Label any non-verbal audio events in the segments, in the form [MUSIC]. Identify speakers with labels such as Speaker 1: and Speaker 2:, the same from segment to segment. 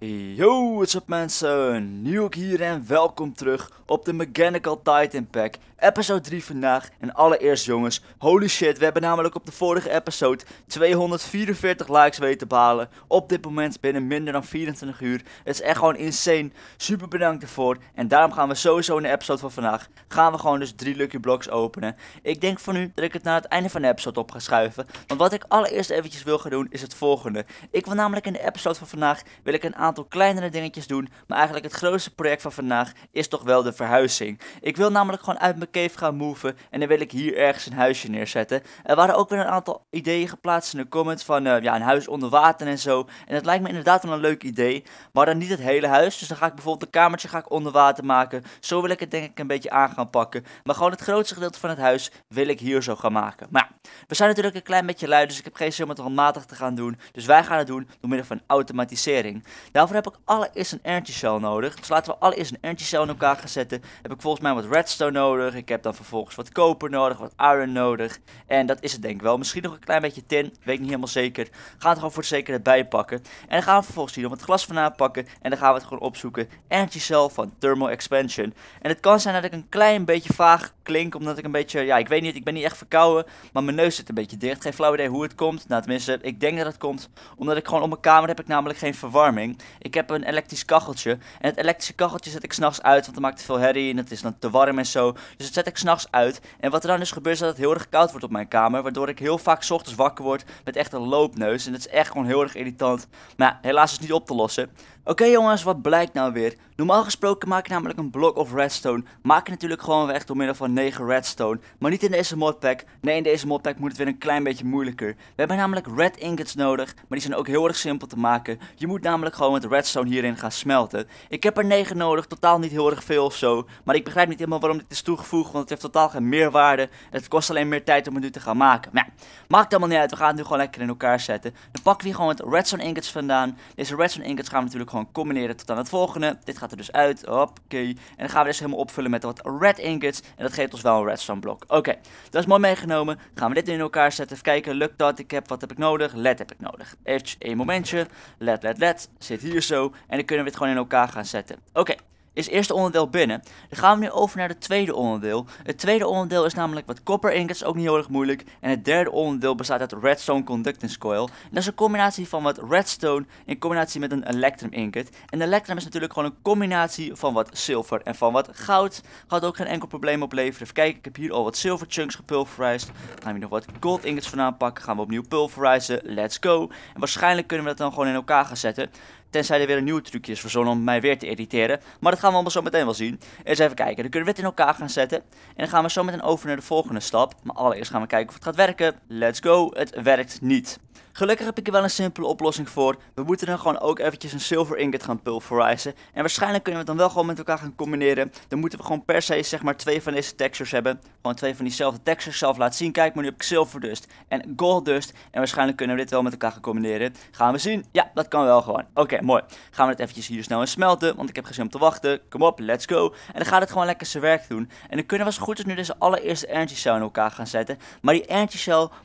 Speaker 1: Yo, what's up mensen? ook hier en welkom terug op de Mechanical Titan Pack, episode 3 vandaag. En allereerst jongens, holy shit, we hebben namelijk op de vorige episode 244 likes weten te behalen. Op dit moment binnen minder dan 24 uur. Het is echt gewoon insane. Super bedankt ervoor. En daarom gaan we sowieso in de episode van vandaag, gaan we gewoon dus drie Lucky Blocks openen. Ik denk van nu dat ik het naar het einde van de episode op ga schuiven. Want wat ik allereerst eventjes wil gaan doen is het volgende. Ik wil namelijk in de episode van vandaag, wil ik een aantal aantal kleinere dingetjes doen. Maar eigenlijk het grootste project van vandaag is toch wel de verhuizing. Ik wil namelijk gewoon uit mijn cave gaan moven. En dan wil ik hier ergens een huisje neerzetten. Er waren ook weer een aantal ideeën geplaatst in de comments van eh, ja, een huis onder water en zo. En dat lijkt me inderdaad wel een leuk idee. Maar dan niet het hele huis. Dus dan ga ik bijvoorbeeld een kamertje ga ik onder water maken. Zo wil ik het denk ik een beetje aan gaan pakken. Maar gewoon het grootste gedeelte van het huis wil ik hier zo gaan maken. Maar ja, we zijn natuurlijk een klein beetje lui. Dus ik heb geen zin om het handmatig te gaan doen. Dus wij gaan het doen door middel van automatisering. Nou, Daarvoor heb ik allereerst een energy nodig. Dus laten we allereerst een energy in elkaar gaan zetten. Heb ik volgens mij wat redstone nodig. Ik heb dan vervolgens wat koper nodig, wat iron nodig. En dat is het denk ik wel. Misschien nog een klein beetje tin, weet ik niet helemaal zeker. Gaan het gewoon voor de zekerheid bij pakken. En dan gaan we vervolgens hier nog het glas van aanpakken. En dan gaan we het gewoon opzoeken. Energy van Thermal Expansion. En het kan zijn dat ik een klein beetje vaag klink, omdat ik een beetje, ja, ik weet niet, ik ben niet echt verkouden, maar mijn neus zit een beetje dicht. Geen flauw idee hoe het komt. Nou, tenminste, ik denk dat het komt, omdat ik gewoon op mijn kamer heb ik namelijk geen verwarming. Ik heb een elektrisch kacheltje en het elektrische kacheltje zet ik s'nachts uit, want dan maakt het veel herrie en het is dan te warm en zo. Dus dat zet ik s'nachts uit. En wat er dan dus gebeurt, is dat het heel erg koud wordt op mijn kamer, waardoor ik heel vaak s ochtends wakker word met echt een loopneus. En dat is echt gewoon heel erg irritant. Maar helaas is het niet op te lossen. Oké jongens, wat blijkt nou weer? Normaal gesproken maak ik namelijk een blok of redstone. Maak ik natuurlijk gewoon weg door middel van 9 redstone. Maar niet in deze modpack. Nee, in deze modpack moet het weer een klein beetje moeilijker. We hebben namelijk red ingots nodig, maar die zijn ook heel erg simpel te maken. Je moet namelijk gewoon met redstone hierin gaan smelten. Ik heb er 9 nodig, totaal niet heel erg veel of zo. Maar ik begrijp niet helemaal waarom dit is toegevoegd, want het heeft totaal geen meerwaarde. En het kost alleen meer tijd om het nu te gaan maken. Maar nou ja, maakt allemaal niet uit, we gaan het nu gewoon lekker in elkaar zetten. Dan pakken we hier gewoon het redstone ingots vandaan. Deze redstone ingots gaan we natuurlijk gewoon gewoon combineren tot aan het volgende. Dit gaat er dus uit. Hoppakee. En dan gaan we dus helemaal opvullen met wat red ingots. En dat geeft ons wel een redstone blok. Oké, dat is mooi meegenomen. Gaan we dit in elkaar zetten. Even kijken, lukt dat? Ik heb, wat heb ik nodig? Led heb ik nodig. Even een momentje. Led, led, led. Zit hier zo. En dan kunnen we het gewoon in elkaar gaan zetten. Oké is eerste onderdeel binnen. Dan gaan we nu over naar het tweede onderdeel. Het tweede onderdeel is namelijk wat copper ingots, ook niet heel erg moeilijk. En het derde onderdeel bestaat uit redstone conductance coil. En dat is een combinatie van wat redstone in combinatie met een electrum ingot. En electrum is natuurlijk gewoon een combinatie van wat zilver en van wat goud. Gaat ook geen enkel probleem opleveren. Even kijken, ik heb hier al wat zilver chunks gepulverized. Dan gaan we nog wat gold ingots van aanpakken. Gaan we opnieuw pulverizen. Let's go. En waarschijnlijk kunnen we dat dan gewoon in elkaar gaan zetten. Tenzij er weer een nieuw trucje is verzonnen om mij weer te irriteren. Maar dat gaan we allemaal zo meteen wel zien. Eens even kijken. Dan kunnen we dit in elkaar gaan zetten. En dan gaan we zo meteen over naar de volgende stap. Maar allereerst gaan we kijken of het gaat werken. Let's go. Het werkt niet. Gelukkig heb ik er wel een simpele oplossing voor. We moeten dan gewoon ook eventjes een silver ingot gaan pulverizen. En waarschijnlijk kunnen we het dan wel gewoon met elkaar gaan combineren. Dan moeten we gewoon per se zeg maar twee van deze textures hebben. Gewoon twee van diezelfde textures zelf laten zien. Kijk, maar nu heb ik silver dust en gold dust. En waarschijnlijk kunnen we dit wel met elkaar gaan combineren. Gaan we zien. Ja, dat kan wel gewoon. Oké, mooi. Gaan we het eventjes hier snel in smelten. Want ik heb geen zin om te wachten. Kom op, let's go. En dan gaat het gewoon lekker zijn werk doen. En dan kunnen we als goed is nu deze allereerste energy in elkaar gaan zetten. Maar die energy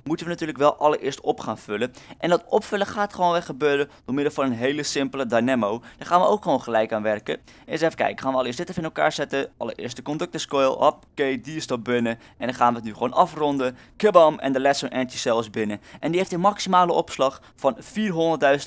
Speaker 1: moeten we natuurlijk wel allereerst op gaan vullen. En dat opvullen gaat gewoon weer gebeuren door middel van een hele simpele dynamo. Daar gaan we ook gewoon gelijk aan werken. Eens even kijken, gaan we allereerst dit even in elkaar zetten. Allereerst de conductors coil, oké, die is er binnen. En dan gaan we het nu gewoon afronden. Kabam, en de lesson Anti-Cell zelfs binnen. En die heeft een maximale opslag van 400.000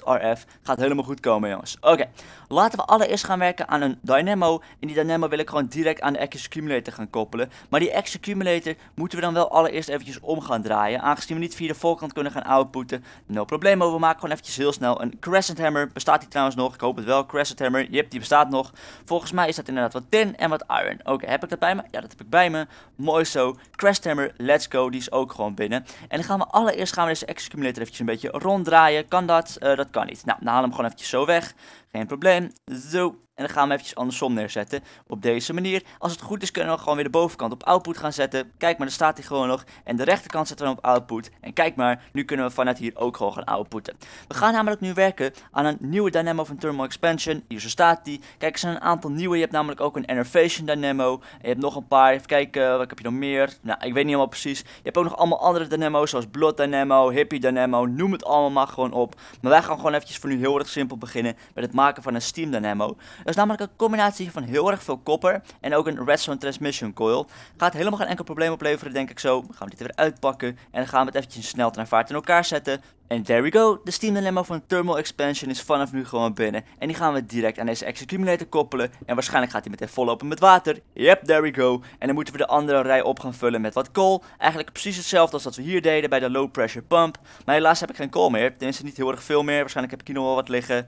Speaker 1: RF. Gaat helemaal goed komen jongens. Oké, laten we allereerst gaan werken aan een dynamo. En die dynamo wil ik gewoon direct aan de accumulator gaan koppelen. Maar die accumulator moeten we dan wel allereerst eventjes om gaan draaien. Aangezien we niet via de voorkant kunnen gaan outputten, No probleem we maken gewoon eventjes heel snel een Crescent Hammer. Bestaat die trouwens nog? Ik hoop het wel. Crescent Hammer, yep, die bestaat nog. Volgens mij is dat inderdaad wat tin en wat iron. Oké, heb ik dat bij me? Ja, dat heb ik bij me. Mooi zo. Crescent Hammer, let's go, die is ook gewoon binnen. En dan gaan we allereerst gaan we deze Excumulator eventjes een beetje ronddraaien. Kan dat? Eh, dat kan niet. Nou, dan halen we hem gewoon eventjes zo weg. Geen probleem. Zo. En dan gaan we eventjes andersom neerzetten. Op deze manier. Als het goed is kunnen we gewoon weer de bovenkant op output gaan zetten. Kijk maar, daar staat hij gewoon nog. En de rechterkant zetten we dan op output. En kijk maar, nu kunnen we vanuit hier ook gewoon gaan outputten. We gaan namelijk nu werken aan een nieuwe dynamo van Thermal Expansion. Hier zo staat die. Kijk, er zijn een aantal nieuwe. Je hebt namelijk ook een Enervation dynamo. je hebt nog een paar. Even kijken, wat heb je nog meer? Nou, ik weet niet helemaal precies. Je hebt ook nog allemaal andere dynamo's. Zoals Blood Dynamo, Hippie Dynamo. Noem het allemaal maar gewoon op. Maar wij gaan gewoon eventjes voor nu heel erg simpel beginnen. Met het maken van een Steam Dynamo. Dat is namelijk een combinatie van heel erg veel kopper en ook een redstone transmission coil. Gaat helemaal geen enkel probleem opleveren denk ik zo. gaan we dit weer uitpakken en dan gaan we het eventjes snel naar vaart in elkaar zetten. En there we go, de Steam Dilemma van Thermal Expansion is vanaf nu gewoon binnen. En die gaan we direct aan deze accumulator koppelen. En waarschijnlijk gaat hij meteen vollopen met water. Yep, there we go. En dan moeten we de andere rij op gaan vullen met wat kool. Eigenlijk precies hetzelfde als wat we hier deden bij de Low Pressure Pump. Maar helaas heb ik geen kool meer. Tenminste niet heel erg veel meer. Waarschijnlijk heb ik hier nog wel wat liggen.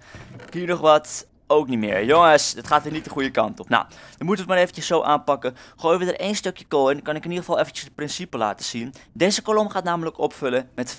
Speaker 1: Hier nog wat ook niet meer. Jongens, het gaat weer niet de goede kant op. Nou, dan moeten we het maar eventjes zo aanpakken. Gooien we er één stukje kool in, dan kan ik in ieder geval eventjes het principe laten zien. Deze kolom gaat namelijk opvullen met 40.000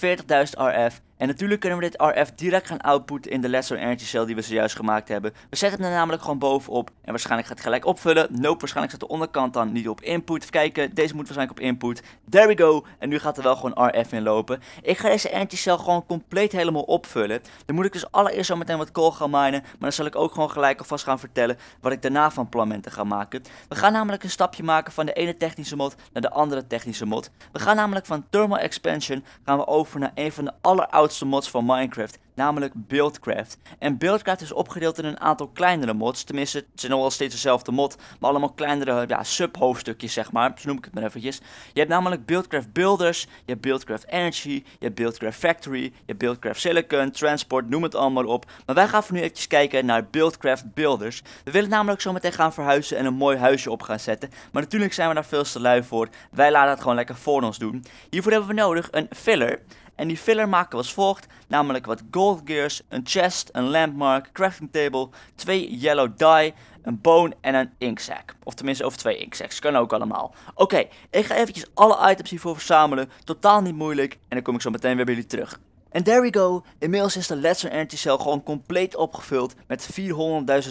Speaker 1: RF en natuurlijk kunnen we dit RF direct gaan outputten in de lesser energy cell die we zojuist gemaakt hebben. We zetten hem er namelijk gewoon bovenop en waarschijnlijk gaat het gelijk opvullen. Nope, waarschijnlijk staat de onderkant dan niet op input. Even kijken, deze moet waarschijnlijk op input. There we go. En nu gaat er wel gewoon RF in lopen. Ik ga deze energy gewoon compleet helemaal opvullen. Dan moet ik dus allereerst zo meteen wat kool gaan minen. Maar dan zal ik ook gewoon gelijk alvast gaan vertellen wat ik daarna van plan te gaan maken. We gaan namelijk een stapje maken van de ene technische mod naar de andere technische mod. We gaan namelijk van thermal expansion gaan we over naar een van de alleroudste grootste mods van Minecraft, namelijk Buildcraft. En Buildcraft is opgedeeld in een aantal kleinere mods, tenminste het zijn nog steeds dezelfde mod, maar allemaal kleinere ja, sub-hoofdstukjes zeg maar, zo noem ik het maar eventjes. Je hebt namelijk Buildcraft Builders, je hebt Buildcraft Energy, je hebt Buildcraft Factory, je hebt Buildcraft Silicon, Transport, noem het allemaal op. Maar wij gaan voor nu eventjes kijken naar Buildcraft Builders. We willen namelijk zo meteen gaan verhuizen en een mooi huisje op gaan zetten, maar natuurlijk zijn we daar veel te lui voor. Wij laten het gewoon lekker voor ons doen. Hiervoor hebben we nodig een filler. En die filler maken we als volgt, namelijk wat gold gears, een chest, een landmark, crafting table, twee yellow dye, een bone en een sack. Of tenminste over twee sacks kunnen ook allemaal. Oké, ik ga eventjes alle items hiervoor verzamelen, totaal niet moeilijk en dan kom ik zo meteen weer bij jullie terug. En there we go, inmiddels is de Lesser Energy Cell gewoon compleet opgevuld met 400.000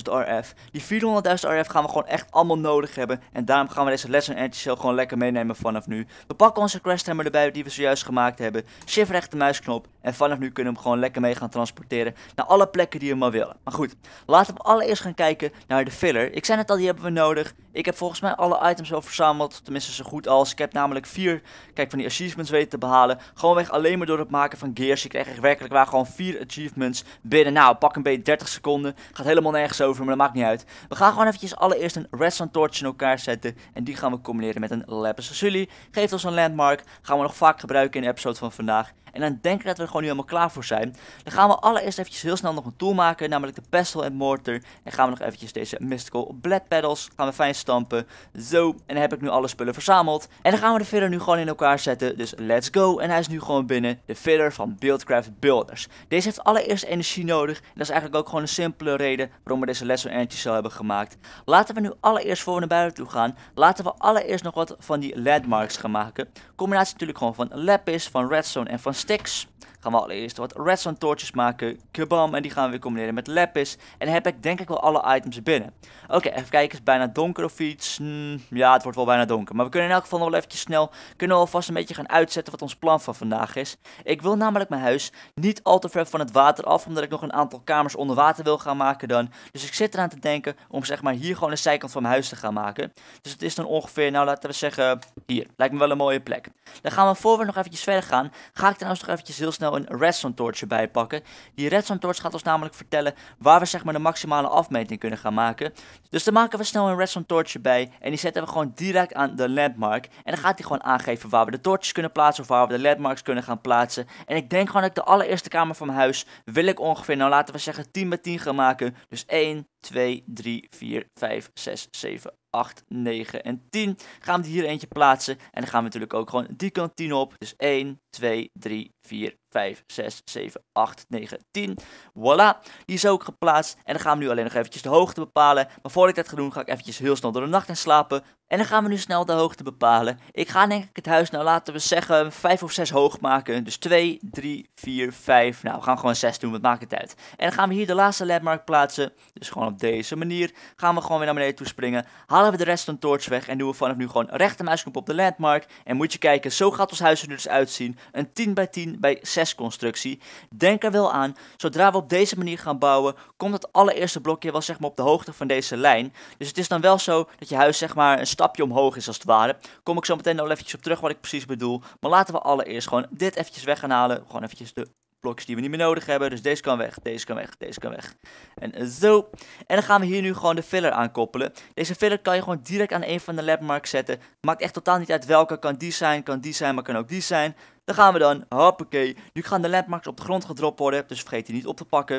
Speaker 1: RF. Die 400.000 RF gaan we gewoon echt allemaal nodig hebben en daarom gaan we deze Lesser Energy Cell gewoon lekker meenemen vanaf nu. We pakken onze Crash Timer erbij die we zojuist gemaakt hebben, shift rechter muisknop en vanaf nu kunnen we hem gewoon lekker mee gaan transporteren naar alle plekken die we maar willen. Maar goed, laten we allereerst gaan kijken naar de filler. Ik zei net al, die hebben we nodig. Ik heb volgens mij alle items al verzameld, tenminste zo goed als. Ik heb namelijk vier, kijk, van die achievements weten te behalen. Gewoonweg alleen maar door het maken van gears. Je krijgt echt werkelijk waar gewoon vier achievements binnen. Nou, pak een beetje 30 seconden. Gaat helemaal nergens over, maar dat maakt niet uit. We gaan gewoon eventjes allereerst een redstone torch in elkaar zetten. En die gaan we combineren met een lapis lazuli. Geeft ons een landmark. Gaan we nog vaak gebruiken in de episode van vandaag. En dan denk ik dat we er gewoon nu helemaal klaar voor zijn. Dan gaan we allereerst eventjes heel snel nog een tool maken. Namelijk de pestle en mortar. En gaan we nog eventjes deze mystical Blood pedals gaan we fijn stampen. Zo. En dan heb ik nu alle spullen verzameld. En dan gaan we de filler nu gewoon in elkaar zetten. Dus let's go. En hij is nu gewoon binnen. De filler van Buildcraft Builders. Deze heeft allereerst energie nodig. En dat is eigenlijk ook gewoon een simpele reden waarom we deze lesson energy cell hebben gemaakt. Laten we nu allereerst voor naar buiten toe gaan. Laten we allereerst nog wat van die landmarks gaan maken. Combinatie natuurlijk gewoon van lapis, van redstone en van sticks gaan we allereerst wat redstone torches maken. Kabam. En die gaan we weer combineren met lapis. En heb ik denk ik wel alle items binnen. Oké, even kijken. Het is bijna donker of iets. Hmm, ja, het wordt wel bijna donker. Maar we kunnen in elk geval nog wel eventjes snel... Kunnen we alvast een beetje gaan uitzetten wat ons plan van vandaag is. Ik wil namelijk mijn huis niet al te ver van het water af. Omdat ik nog een aantal kamers onder water wil gaan maken dan. Dus ik zit eraan te denken om zeg maar hier gewoon de zijkant van mijn huis te gaan maken. Dus het is dan ongeveer, nou laten we zeggen, hier. Lijkt me wel een mooie plek. Dan gaan we voor we nog eventjes verder gaan. Ga ik trouwens nog eventjes heel snel snel nou een redstone torch erbij pakken. Die redstone torch gaat ons namelijk vertellen waar we zeg maar de maximale afmeting kunnen gaan maken. Dus dan maken we snel een redstone torch erbij en die zetten we gewoon direct aan de landmark. En dan gaat hij gewoon aangeven waar we de torches kunnen plaatsen of waar we de landmarks kunnen gaan plaatsen. En ik denk gewoon dat ik de allereerste kamer van mijn huis wil ik ongeveer, nou laten we zeggen 10 bij 10 gaan maken. Dus 1, 2, 3, 4, 5, 6, 7, 8, 9 en 10. Gaan we hier eentje plaatsen. En dan gaan we natuurlijk ook gewoon die kant 10 op. Dus 1, 2, 3, 4, 5, 6, 7, 8, 9, 10. Voilà. Die is ook geplaatst. En dan gaan we nu alleen nog eventjes de hoogte bepalen. Maar voordat ik dat ga doen, ga ik eventjes heel snel door de nacht gaan slapen. En dan gaan we nu snel de hoogte bepalen. Ik ga denk ik het huis nou laten we zeggen 5 of 6 hoog maken. Dus 2, 3, 4, 5. Nou, we gaan gewoon 6 doen, wat maakt het uit. En dan gaan we hier de laatste landmark plaatsen. Dus gewoon op deze manier gaan we gewoon weer naar beneden toe springen. Halen we de rest van de torch weg en doen we vanaf nu gewoon muisknop op de landmark. En moet je kijken, zo gaat ons huis er dus uitzien. Een 10 bij 10 bij 6 constructie. Denk er wel aan, zodra we op deze manier gaan bouwen, komt het allereerste blokje wel zeg maar op de hoogte van deze lijn. Dus het is dan wel zo dat je huis zeg maar een stapje omhoog is als het ware. Kom ik zo meteen nog eventjes op terug wat ik precies bedoel. Maar laten we allereerst gewoon dit eventjes weg gaan halen. Gewoon eventjes de blokjes die we niet meer nodig hebben. Dus deze kan weg, deze kan weg, deze kan weg. En zo. En dan gaan we hier nu gewoon de filler aankoppelen. Deze filler kan je gewoon direct aan een van de labmarks zetten. Maakt echt totaal niet uit welke. Kan die zijn, kan die zijn, maar kan ook die zijn. Dan gaan we dan, hoppakee. Nu gaan de labmarks op de grond gedropt worden. Dus vergeet die niet op te pakken.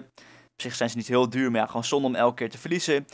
Speaker 1: Op zich zijn ze niet heel duur, maar ja, gewoon zonde om elke keer te verliezen.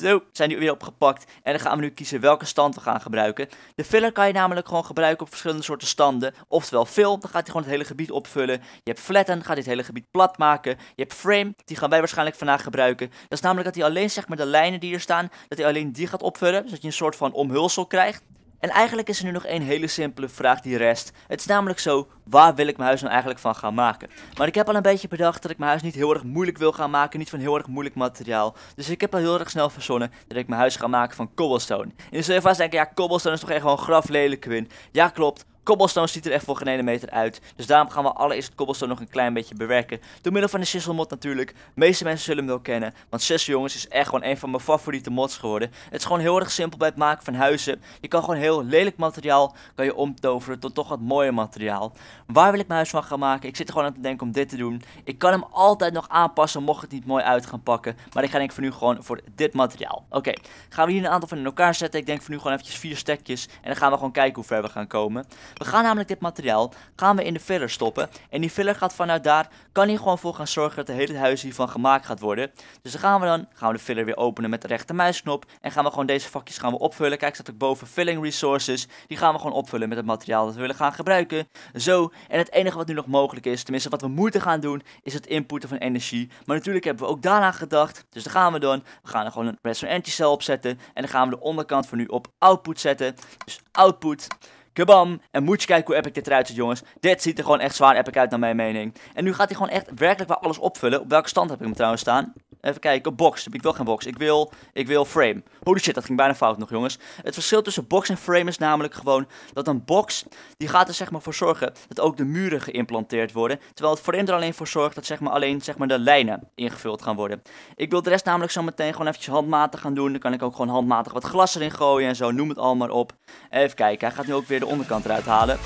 Speaker 1: Zo, zijn die weer opgepakt. En dan gaan we nu kiezen welke stand we gaan gebruiken. De filler kan je namelijk gewoon gebruiken op verschillende soorten standen. Oftewel fill, dan gaat hij gewoon het hele gebied opvullen. Je hebt flatten, gaat dit hele gebied plat maken. Je hebt frame, die gaan wij waarschijnlijk vandaag gebruiken. Dat is namelijk dat hij alleen zeg maar de lijnen die er staan, dat hij alleen die gaat opvullen. dus dat je een soort van omhulsel krijgt. En eigenlijk is er nu nog één hele simpele vraag die rest. Het is namelijk zo, waar wil ik mijn huis nou eigenlijk van gaan maken? Maar ik heb al een beetje bedacht dat ik mijn huis niet heel erg moeilijk wil gaan maken, niet van heel erg moeilijk materiaal. Dus ik heb al heel erg snel verzonnen dat ik mijn huis ga maken van cobblestone. En dan zul je vast denken, ja cobblestone is toch echt gewoon graf lelijk, Quinn? Ja klopt, Cobblestone ziet er echt voor geen ene meter uit. Dus daarom gaan we allereerst het cobblestone nog een klein beetje bewerken. Door middel van de Sizzle mod natuurlijk. De meeste mensen zullen hem wel kennen. Want Sizzle jongens is echt gewoon een van mijn favoriete mods geworden. Het is gewoon heel erg simpel bij het maken van huizen. Je kan gewoon heel lelijk materiaal kan je omtoveren tot toch wat mooier materiaal. Waar wil ik mijn huis van gaan maken? Ik zit er gewoon aan te denken om dit te doen. Ik kan hem altijd nog aanpassen mocht het niet mooi uit gaan pakken. Maar ik ga denk ik voor nu gewoon voor dit materiaal. Oké, gaan we hier een aantal van in elkaar zetten. Ik denk voor nu gewoon eventjes vier stekjes. En dan gaan we gewoon kijken hoe ver we gaan komen. We gaan namelijk dit materiaal gaan we in de filler stoppen. En die filler gaat vanuit daar, kan hier gewoon voor gaan zorgen dat het hele huis hiervan gemaakt gaat worden. Dus dan gaan we dan, gaan we de filler weer openen met de rechter muisknop. En gaan we gewoon deze vakjes gaan we opvullen. Kijk, staat ook boven filling resources. Die gaan we gewoon opvullen met het materiaal dat we willen gaan gebruiken. Zo, en het enige wat nu nog mogelijk is, tenminste wat we moeten gaan doen, is het inputten van energie. Maar natuurlijk hebben we ook daaraan gedacht. Dus dan gaan we dan, we gaan er gewoon een redstone cel cell op zetten. En dan gaan we de onderkant voor nu op output zetten. Dus output. Kabam! En moet je kijken hoe epic dit eruit ziet, jongens. Dit ziet er gewoon echt zwaar epic uit, naar mijn mening. En nu gaat hij gewoon echt werkelijk waar alles opvullen. Op welke stand heb ik hem trouwens staan? Even kijken, box. Heb ik wel geen box. Ik wil, ik wil frame. Holy shit, dat ging bijna fout nog, jongens. Het verschil tussen box en frame is namelijk gewoon dat een box, die gaat er zeg maar voor zorgen dat ook de muren geïmplanteerd worden. Terwijl het frame er alleen voor zorgt dat zeg maar alleen zeg maar de lijnen ingevuld gaan worden. Ik wil de rest namelijk zo meteen gewoon eventjes handmatig gaan doen. Dan kan ik ook gewoon handmatig wat glas erin gooien en zo. Noem het allemaal op. Even kijken, hij gaat nu ook weer de onderkant eruit halen.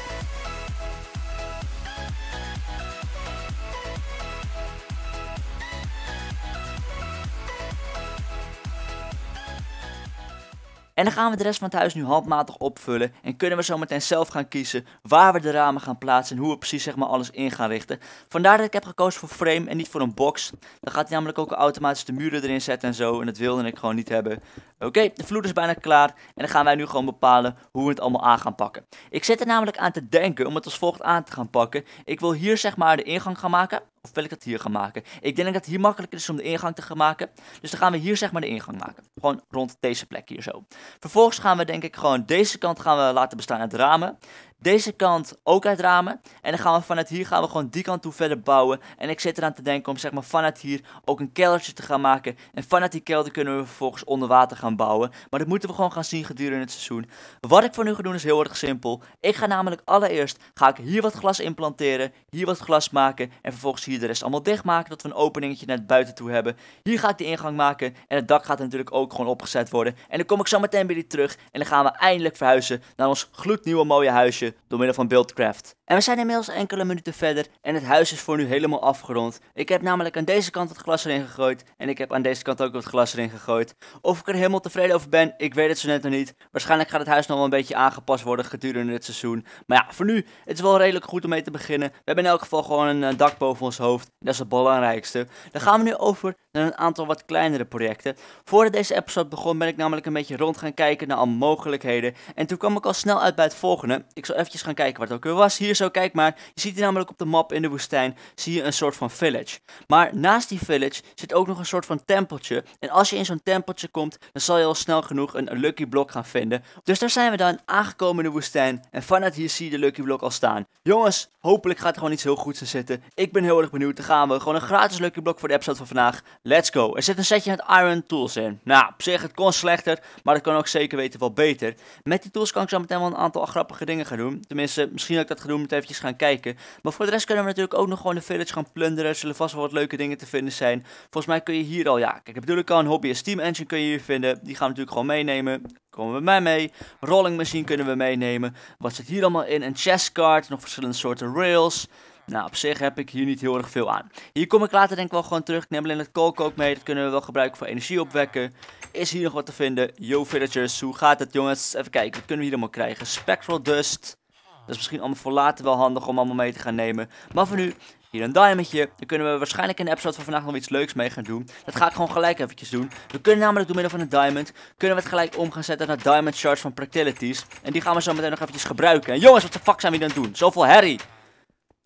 Speaker 1: En dan gaan we de rest van het huis nu handmatig opvullen en kunnen we zo meteen zelf gaan kiezen waar we de ramen gaan plaatsen en hoe we precies zeg maar alles in gaan richten. Vandaar dat ik heb gekozen voor frame en niet voor een box. Dan gaat hij namelijk ook automatisch de muren erin zetten en zo en dat wilde ik gewoon niet hebben. Oké, de vloer is bijna klaar en dan gaan wij nu gewoon bepalen hoe we het allemaal aan gaan pakken. Ik zit er namelijk aan te denken om het als volgt aan te gaan pakken. Ik wil hier zeg maar de ingang gaan maken. Of wil ik dat hier gaan maken? Ik denk dat het hier makkelijker is om de ingang te gaan maken. Dus dan gaan we hier zeg maar de ingang maken. Gewoon rond deze plek hier zo. Vervolgens gaan we denk ik gewoon deze kant gaan we laten bestaan uit ramen. Deze kant ook uit ramen. En dan gaan we vanuit hier gaan we gewoon die kant toe verder bouwen. En ik zit eraan te denken om zeg maar vanuit hier ook een keldertje te gaan maken. En vanuit die kelder kunnen we vervolgens onder water gaan bouwen. Maar dat moeten we gewoon gaan zien gedurende het seizoen. Wat ik voor nu ga doen is heel erg simpel. Ik ga namelijk allereerst ga ik hier wat glas implanteren. Hier wat glas maken. En vervolgens hier de rest allemaal dichtmaken. Dat we een openingetje naar het buiten toe hebben. Hier ga ik de ingang maken. En het dak gaat natuurlijk ook gewoon opgezet worden. En dan kom ik zo meteen bij jullie terug. En dan gaan we eindelijk verhuizen naar ons gloednieuwe mooie huisje door middel van Buildcraft. En we zijn inmiddels enkele minuten verder en het huis is voor nu helemaal afgerond. Ik heb namelijk aan deze kant het glas erin gegooid en ik heb aan deze kant ook het glas erin gegooid. Of ik er helemaal tevreden over ben, ik weet het zo net nog niet. Waarschijnlijk gaat het huis nog wel een beetje aangepast worden gedurende het seizoen. Maar ja, voor nu, het is wel redelijk goed om mee te beginnen. We hebben in elk geval gewoon een eh, dak boven ons hoofd. Dat is het belangrijkste. Dan gaan we nu over naar een aantal wat kleinere projecten. Voordat deze episode begon ben ik namelijk een beetje rond gaan kijken naar alle mogelijkheden. En toen kwam ik al snel uit bij het volgende. Ik zal eventjes gaan kijken wat het ook weer was. Hier zo, kijk maar. Je ziet hier namelijk op de map in de woestijn, zie je een soort van village. Maar naast die village zit ook nog een soort van tempeltje. En als je in zo'n tempeltje komt, dan zal je al snel genoeg een Lucky Block gaan vinden. Dus daar zijn we dan, aangekomen in de woestijn. En vanuit hier zie je de Lucky Block al staan. Jongens, hopelijk gaat er gewoon iets heel goeds in zitten. Ik ben heel erg benieuwd. Dan gaan we. Gewoon een gratis Lucky Block voor de episode van vandaag. Let's go. Er zit een setje met Iron Tools in. Nou, op zich, het kon slechter, maar dat kan ook zeker weten wel beter. Met die tools kan ik zo meteen wel een aantal grappige dingen gaan doen. Tenminste, misschien dat ik dat ga doen, met eventjes gaan kijken. Maar voor de rest kunnen we natuurlijk ook nog gewoon de village gaan plunderen. Er zullen vast wel wat leuke dingen te vinden zijn. Volgens mij kun je hier al, ja, kijk, ik bedoel ik al, een hobby een steam engine kun je hier vinden. Die gaan we natuurlijk gewoon meenemen. Komen we mij mee. Rolling machine kunnen we meenemen. Wat zit hier allemaal in? Een chess card, nog verschillende soorten rails. Nou, op zich heb ik hier niet heel erg veel aan. Hier kom ik later denk ik wel gewoon terug. Ik neem alleen het kolk ook mee. Dat kunnen we wel gebruiken voor energie opwekken. Is hier nog wat te vinden? Yo villagers, hoe gaat het jongens? Even kijken, wat kunnen we hier allemaal krijgen? Spectral dust. Dat is misschien allemaal voor later wel handig om allemaal mee te gaan nemen. Maar voor nu, hier een diamantje. Dan kunnen we waarschijnlijk in de episode van vandaag nog iets leuks mee gaan doen. Dat ga ik gewoon gelijk eventjes doen. We kunnen namelijk door middel van een diamond, kunnen we het gelijk om gaan zetten naar diamond shards van practilities. En die gaan we zo meteen nog eventjes gebruiken. En jongens, wat de fuck zijn we dan doen? Zoveel herrie!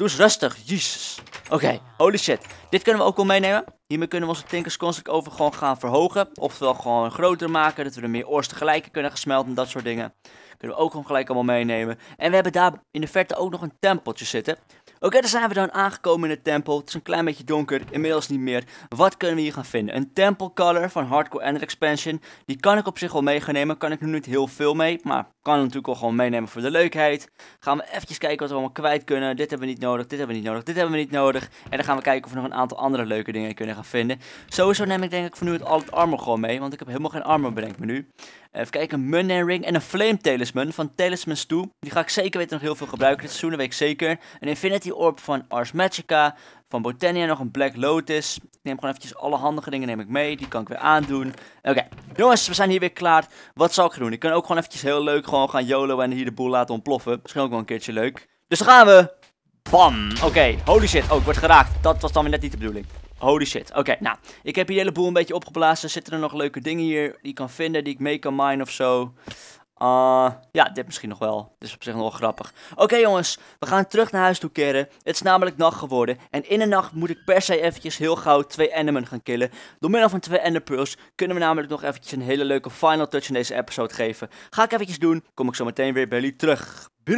Speaker 1: Doe eens rustig. Jezus. Oké, holy shit. Dit kunnen we ook wel meenemen. Hiermee kunnen we onze tinkers constant over gewoon gaan verhogen. Oftewel gewoon groter maken. Dat we er meer oors tegelijk kunnen gesmelten, en dat soort dingen. Kunnen we ook gewoon gelijk allemaal meenemen. En we hebben daar in de verte ook nog een tempeltje zitten. Oké, okay, zijn we dan aangekomen in de tempel. Het is een klein beetje donker, inmiddels niet meer. Wat kunnen we hier gaan vinden? Een temple color van Hardcore Ender Expansion. Die kan ik op zich wel mee Kan ik nu niet heel veel mee, maar kan natuurlijk wel gewoon meenemen voor de leukheid. Gaan we eventjes kijken wat we allemaal kwijt kunnen. Dit hebben we niet nodig, dit hebben we niet nodig, dit hebben we niet nodig. En dan gaan we kijken of we nog een aantal andere leuke dingen kunnen gaan vinden. Sowieso neem ik denk ik voor nu het, al het armor gewoon mee, want ik heb helemaal geen armor bedenkt me nu. Even kijken, Munner Ring en een Flame Talisman van Talismans 2. Die ga ik zeker weten nog heel veel gebruiken dit seizoen, dat weet ik zeker. Een Infinity Orb van Ars Magica, van Botania nog een Black Lotus. Ik neem gewoon eventjes alle handige dingen neem ik mee, die kan ik weer aandoen. Oké, jongens, we zijn hier weer klaar. Wat zal ik gaan doen? Ik kan ook gewoon eventjes heel leuk gewoon gaan YOLO en hier de boel laten ontploffen. Misschien ook wel een keertje leuk. Dus dan gaan we. Bam! Oké, holy shit. Oh, ik word geraakt. Dat was dan weer net niet de bedoeling. Holy shit. Oké, nou. Ik heb hier de hele boel een beetje opgeblazen. Zitten er nog leuke dingen hier die ik kan vinden, die ik mee kan minen of zo? Uh, ja, dit misschien nog wel. Dit is op zich nog wel grappig. Oké jongens, we gaan terug naar huis toe keren. Het is namelijk nacht geworden. En in de nacht moet ik per se eventjes heel gauw twee Endermen gaan killen. Door middel van twee Enderpearls kunnen we namelijk nog eventjes een hele leuke final touch in deze episode geven. Ga ik eventjes doen. Kom ik zo meteen weer bij jullie terug. Be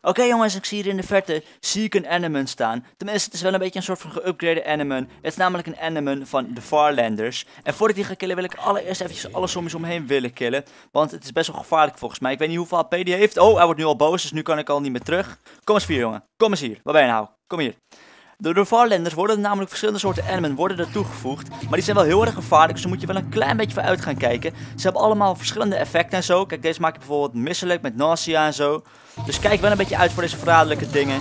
Speaker 1: Oké jongens, ik zie hier in de verte zie ik een Animan staan. Tenminste, het is wel een beetje een soort van geüpgrade Animan. Het is namelijk een Animan van de Farlanders. En voordat ik die ga killen wil ik allereerst eventjes alle zombies omheen willen killen. Want het is best wel gevaarlijk volgens mij. Ik weet niet hoeveel AP die heeft. Oh, hij wordt nu al boos, dus nu kan ik al niet meer terug. Kom eens hier jongen. Kom eens hier. Waar ben je nou? Kom hier. Door de Farlanders worden namelijk verschillende soorten enemen worden er toegevoegd. Maar die zijn wel heel erg gevaarlijk, dus daar moet je wel een klein beetje voor uit gaan kijken. Ze hebben allemaal verschillende effecten en zo. Kijk, deze maak je bijvoorbeeld misselijk met nausea en zo. Dus kijk wel een beetje uit voor deze verraderlijke dingen.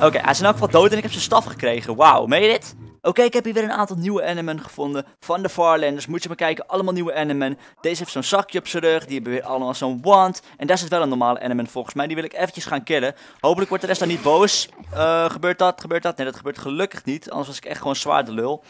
Speaker 1: Oké, hij is in elk geval dood en ik heb zijn staf gekregen. Wauw, meen je dit? Oké, ik heb hier weer een aantal nieuwe Animen gevonden van de Farlanders. Moet je maar kijken, allemaal nieuwe Animen. Deze heeft zo'n zakje op zijn rug, die hebben weer allemaal zo'n wand. En daar zit wel een normale Animen volgens mij, die wil ik eventjes gaan killen. Hopelijk wordt de rest dan niet boos. Eh, gebeurt dat, gebeurt dat? Nee, dat gebeurt gelukkig niet, anders was ik echt gewoon zwaar de lul.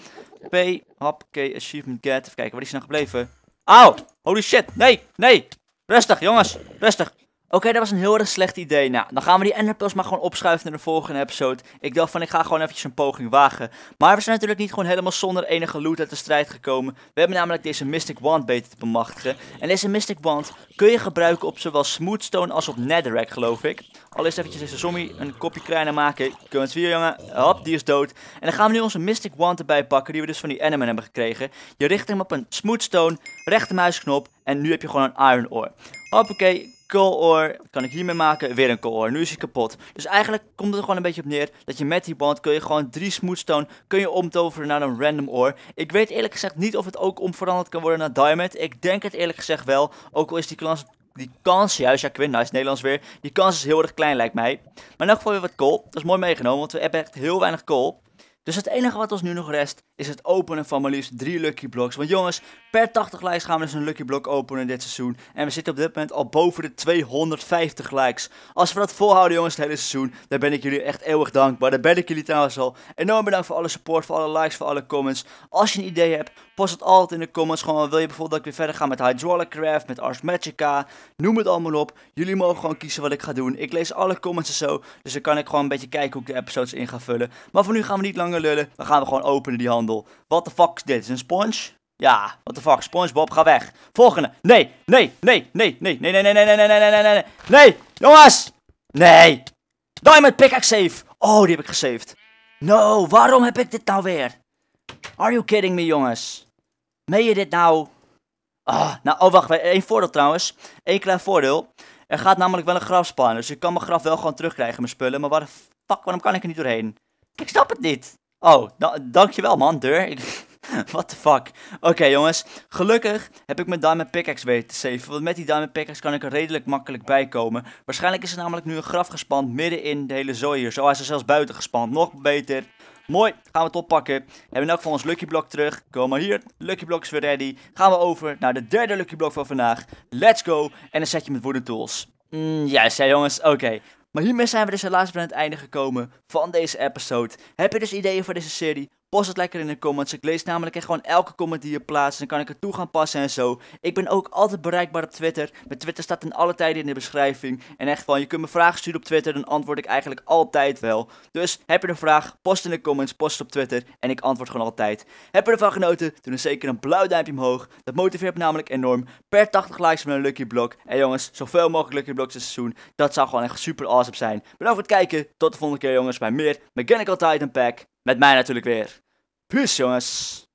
Speaker 1: P, hop, K, achievement get. Even kijken, waar is hij nou gebleven? Auw, holy shit, nee, nee. Rustig jongens, rustig. Oké, dat was een heel erg slecht idee. Nou, dan gaan we die enderpils maar gewoon opschuiven naar de volgende episode. Ik dacht van, ik ga gewoon eventjes een poging wagen. Maar we zijn natuurlijk niet gewoon helemaal zonder enige loot uit de strijd gekomen. We hebben namelijk deze Mystic Wand beter te bemachtigen. En deze Mystic Wand kun je gebruiken op zowel Smoothstone als op Netherrack, geloof ik. Al is eventjes deze zombie een kopje kleiner maken. Kunnen het weer, jongen. Hop, die is dood. En dan gaan we nu onze Mystic Wand erbij pakken, die we dus van die enderman hebben gekregen. Je richt hem op een Smoothstone, rechtermuisknop en nu heb je gewoon een Iron Ore. Hoppakee, Kooloor kan ik hiermee maken, weer een core. Nu is hij kapot. Dus eigenlijk komt het er gewoon een beetje op neer dat je met die band kun je gewoon drie smoothstone kun je omtoveren naar een random ore. Ik weet eerlijk gezegd niet of het ook omveranderd kan worden naar diamond. Ik denk het eerlijk gezegd wel, ook al is die kans, die kans juist, ja Quinn, nice, Nederlands weer, die kans is heel erg klein lijkt mij. Maar in elk geval weer wat kool, dat is mooi meegenomen, want we hebben echt heel weinig kool. Dus het enige wat ons nu nog rest is het openen van maar liefst drie Lucky Blocks. Want jongens, per 80 likes gaan we dus een Lucky Block openen dit seizoen. En we zitten op dit moment al boven de 250 likes. Als we dat volhouden jongens het hele seizoen, dan ben ik jullie echt eeuwig dankbaar. Daar ben ik jullie trouwens al. Enorm bedankt voor alle support, voor alle likes, voor alle comments. Als je een idee hebt, post het altijd in de comments. Gewoon wil je bijvoorbeeld dat ik weer verder ga met Hydraulic Craft, met Ars Magica. Noem het allemaal op. Jullie mogen gewoon kiezen wat ik ga doen. Ik lees alle comments en zo. Dus dan kan ik gewoon een beetje kijken hoe ik de episodes in ga vullen. Maar voor nu gaan we niet langer lullen. Dan gaan we gewoon openen die handen handel. What the fuck is dit? Een sponge? Ja, what the fuck, SpongeBob, ga weg. Volgende. Nee, nee, nee, nee, nee, nee, nee, nee, nee, nee, nee, nee, nee, nee, nee, jongens! Nee! Diamond pickaxe save! Oh, die heb ik gesaved. No, waarom heb ik dit nou weer? Are you kidding me, jongens? Meen je dit nou? Ah, nou, oh, wacht, één voordeel trouwens. Eén klein voordeel. Er gaat namelijk wel een graf spannen, dus ik kan mijn graf wel gewoon terugkrijgen, mijn spullen. Maar waar de fuck, waarom kan ik er niet doorheen? Ik snap het niet. Oh, dankjewel man, deur. [LAUGHS] What the fuck. Oké jongens, gelukkig heb ik mijn diamond pickaxe weten te saven. Want met die diamond pickaxe kan ik er redelijk makkelijk bij komen. Waarschijnlijk is er namelijk nu een graf gespand midden in de hele zooi hier. Zo, is er zelfs buiten gespand. Nog beter. Mooi, gaan we het oppakken. We hebben in elk geval ons Lucky Block terug. maar hier, Lucky Block is weer ready. Gaan we over naar de derde Lucky Block van vandaag. Let's go. En dan zet je met woede tools. Mm, yes, ja jongens, oké. Maar hiermee zijn we dus helaas bij het einde gekomen van deze episode. Heb je dus ideeën voor deze serie? Post het lekker in de comments. Ik lees namelijk echt gewoon elke comment die je plaatst. Dan kan ik er toe gaan passen en zo. Ik ben ook altijd bereikbaar op Twitter. Mijn Twitter staat in alle tijden in de beschrijving. En echt van, je kunt me vragen sturen op Twitter. Dan antwoord ik eigenlijk altijd wel. Dus heb je een vraag, post in de comments, post op Twitter. En ik antwoord gewoon altijd. Heb je ervan genoten? Doe dan zeker een blauw duimpje omhoog. Dat motiveert me namelijk enorm. Per 80 likes met een Lucky Block. En jongens, zoveel mogelijk Lucky Blocks in seizoen. Dat zou gewoon echt super awesome zijn. Bedankt voor het kijken. Tot de volgende keer jongens bij meer Mechanical Titan Pack. Met mij natuurlijk weer. Peace jongens.